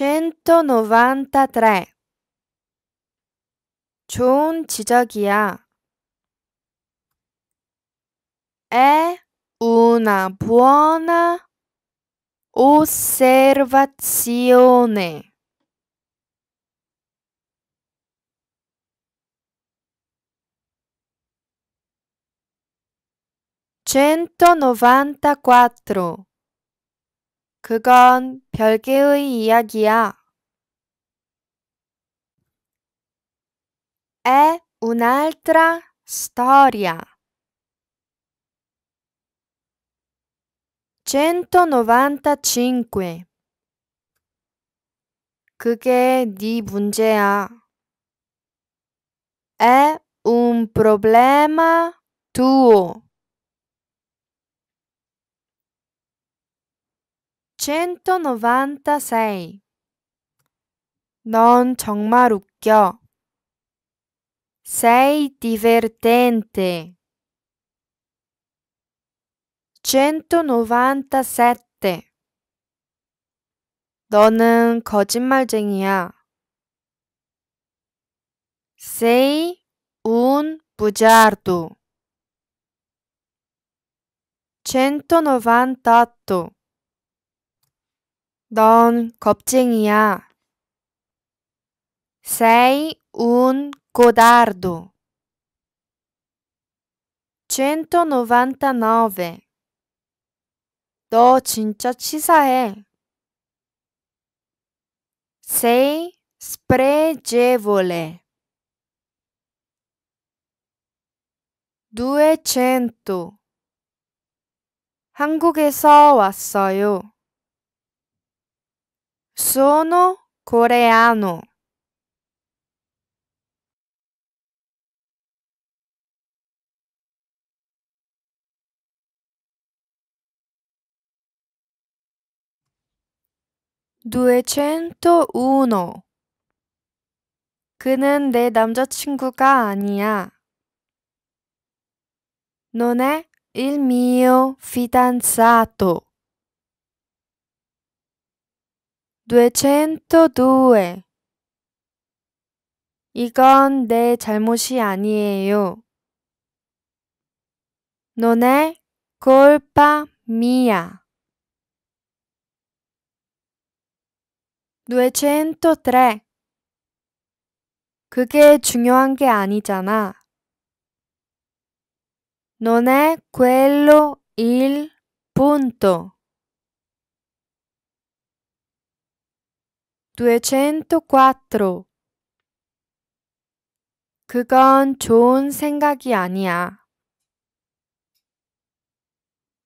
193 좋은 지적이야. È una buona osservazione. Centonovantaquattro 그건 별개의 이야기야. È un'altra storia. 195. 그게 네 문제야. È un problema tuo. 196. 넌 정말 웃겨. Sei divertente. 197. 너는 거짓말쟁이야. Sei un bugiardo. 198. 넌 겁쟁이야. Sei un codardo. 199. 너 진짜 치사해. Sei spregevole. 200. 한국에서 왔어요. sono coreano. (201) 그는 내 남자친구가 아니야. Non è il mio fidanzato. 202 이건 내 잘못이 아니에요. 너네 골파 미야. 203 그게 중요한 게 아니잖아. 너네 quello il punto. 204 그건 좋은 생각이 아니야.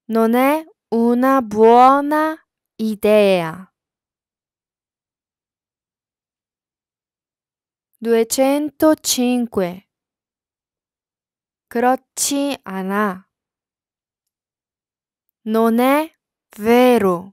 너네 우나 무어나 이데야. 205 그렇지 않아. 너네 vero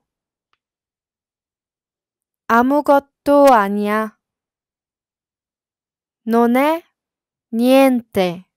아무것도 아니야. Non è niente.